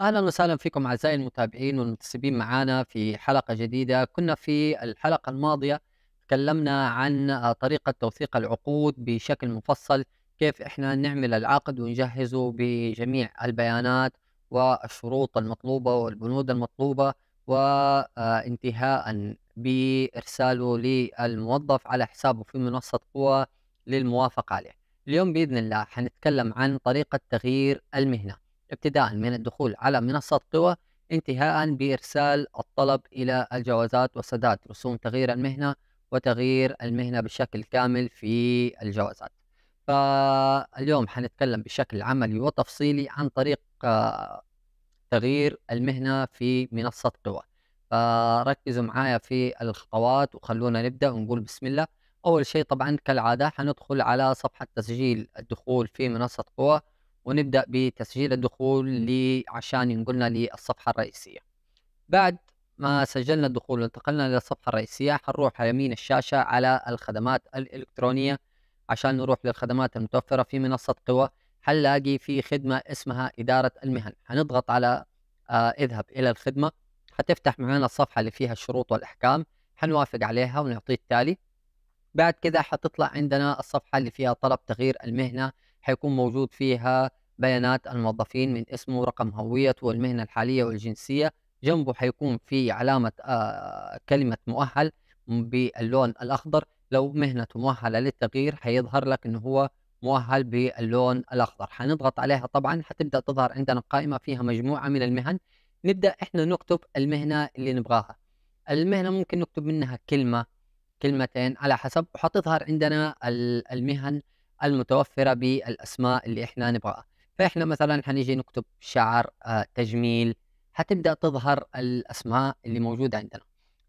اهلا وسهلا فيكم اعزائي المتابعين والمنتسبين معنا في حلقه جديده، كنا في الحلقه الماضيه تكلمنا عن طريقه توثيق العقود بشكل مفصل، كيف احنا نعمل العقد ونجهزه بجميع البيانات والشروط المطلوبه والبنود المطلوبه وانتهاء بارساله للموظف على حسابه في منصه قوى للموافقه عليه. اليوم باذن الله حنتكلم عن طريقه تغيير المهنه. ابتداء من الدخول على منصة قوى انتهاء بإرسال الطلب إلى الجوازات وسداد رسوم تغيير المهنة وتغيير المهنة بشكل كامل في الجوازات فاليوم حنتكلم بشكل عملي وتفصيلي عن طريق آه، تغيير المهنة في منصة قوى فركزوا معايا في الخطوات وخلونا نبدأ ونقول بسم الله أول شيء طبعا كالعادة حندخل على صفحة تسجيل الدخول في منصة قوى ونبدأ بتسجيل الدخول عشان ينقلنا للصفحة الرئيسية بعد ما سجلنا الدخول وانتقلنا للصفحة الرئيسية حنروح على يمين الشاشة على الخدمات الإلكترونية عشان نروح للخدمات المتوفرة في منصة قوى حنلاقي في خدمة اسمها إدارة المهن حنضغط على آه اذهب إلى الخدمة حتفتح معنا الصفحة اللي فيها الشروط والأحكام حنوافق عليها ونعطيه التالي بعد كذا حتطلع عندنا الصفحة اللي فيها طلب تغيير المهنة حيكون موجود فيها بيانات الموظفين من اسمه رقم هويته والمهنة الحالية والجنسية جنبه حيكون في علامة آه، كلمة مؤهل باللون الأخضر لو مهنته مؤهلة للتغيير حيظهر لك إنه هو مؤهل باللون الأخضر حنضغط عليها طبعا حتبدأ تظهر عندنا قائمة فيها مجموعة من المهن نبدأ إحنا نكتب المهنة اللي نبغاها المهنة ممكن نكتب منها كلمة كلمتين على حسب وحتظهر عندنا المهن المتوفره بالاسماء اللي احنا نبغاها فاحنا مثلا حنيجي نكتب شعر آه، تجميل حتبدا تظهر الاسماء اللي موجوده عندنا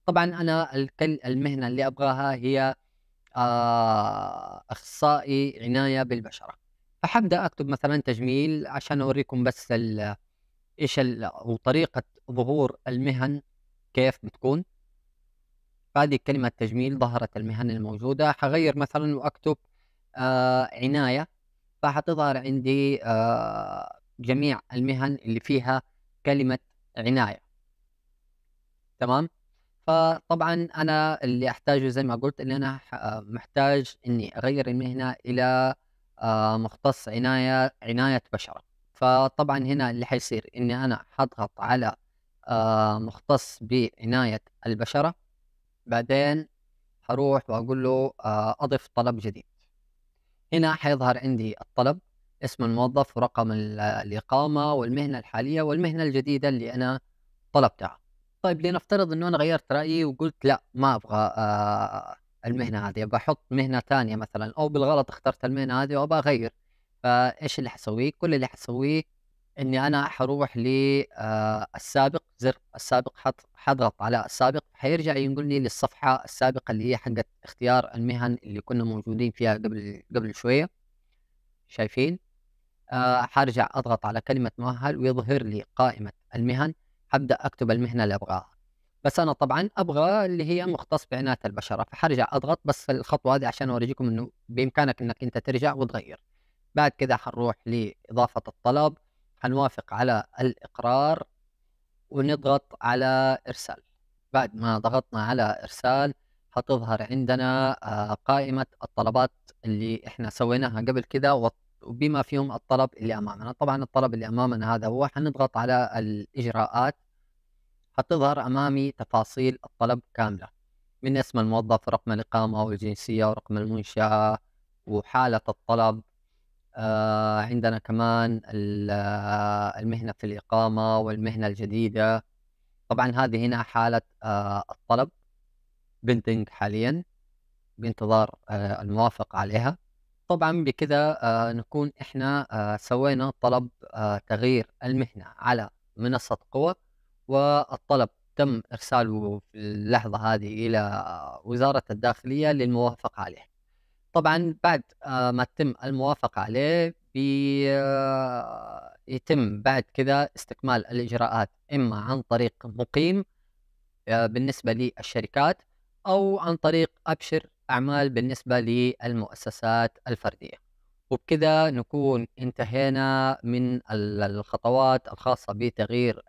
طبعا انا المهنه اللي ابغاها هي آه، اخصائي عنايه بالبشره فحبدا اكتب مثلا تجميل عشان اوريكم بس ايش وطريقه ظهور المهن كيف بتكون هذه كلمة تجميل ظهرت المهن الموجودة حغير مثلا وأكتب آه عنايه فحتظهر عندي آه جميع المهن اللي فيها كلمه عنايه تمام فطبعا انا اللي احتاجه زي ما قلت ان انا آه، محتاج اني اغير المهنه الى آه، مختص عنايه عنايه بشره فطبعا هنا اللي حيصير اني انا حضغط على آه، مختص بعنايه البشره بعدين هروح واقول له اضف طلب جديد هنا حيظهر عندي الطلب اسم الموظف ورقم الإقامة والمهنة الحالية والمهنة الجديدة اللي أنا طلبتها طيب لنفترض أنه أنا غيرت رأيي وقلت لا ما أبغى آه، المهنة هذه بحط مهنة ثانية مثلا أو بالغلط اخترت المهنة هذه وأبغى أغير فإيش اللي حسويه؟ كل اللي حسويه اني إمم. انا حروح للسابق آه، زر السابق حضغط على السابق حيرجع ينقلني للصفحه السابقه اللي هي حقت اختيار المهن اللي كنا موجودين فيها قبل قبل شويه شايفين أه إمم. حرجع اضغط على كلمه مؤهل ويظهر لي قائمه المهن حبدا اكتب المهنه اللي ابغاها بس انا طبعا ابغى اللي هي إمم. مختص بعنايه البشره فحرجع اضغط بس في الخطوه هذه عشان اوريكم انه بامكانك انك انت ترجع وتغير بعد كذا حنروح لاضافه الطلب حنوافق على الإقرار ونضغط على إرسال بعد ما ضغطنا على إرسال هتظهر عندنا آه، قائمة الطلبات اللي إحنا سويناها قبل كده وبما فيهم الطلب اللي أمامنا طبعا الطلب اللي أمامنا هذا هو حنضغط على الإجراءات هتظهر أمامي تفاصيل الطلب كاملة من اسم الموظف رقم الإقامة والجنسية ورقم المنشأة وحالة الطلب آه عندنا كمان آه، المهنة في الإقامة والمهنة الجديدة طبعا هذه هنا حالة آه الطلب بندنج حاليا بانتظار آه الموافقة عليها طبعا بكذا آه، نكون احنا آه، سوينا طلب تغيير المهنة على منصة قوة والطلب تم إرساله في اللحظة هذه إلى وزارة الداخلية للموافقة عليه طبعا بعد آه، ما تتم الموافقة عليه بي آه، يتم بعد كذا استكمال الإجراءات إما عن طريق مقيم آه، بالنسبة للشركات أو عن طريق أبشر أعمال بالنسبة للمؤسسات الفردية وبكذا نكون انتهينا من الخطوات الخاصة بتغيير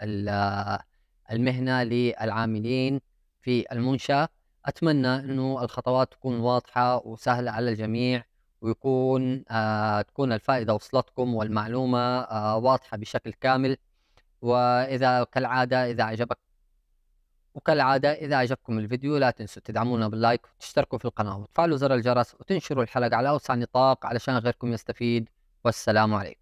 المهنة للعاملين في المنشأة اتمنى انه الخطوات تكون واضحه وسهله على الجميع ويكون آه، تكون الفائده وصلتكم والمعلومه آه، واضحه بشكل كامل واذا كالعاده اذا عجبك وكالعادة إذا عجبكم الفيديو لا تنسوا تدعمونا باللايك وتشتركوا في القناة وتفعلوا زر الجرس وتنشروا الحلقة على أوسع نطاق علشان غيركم يستفيد والسلام عليكم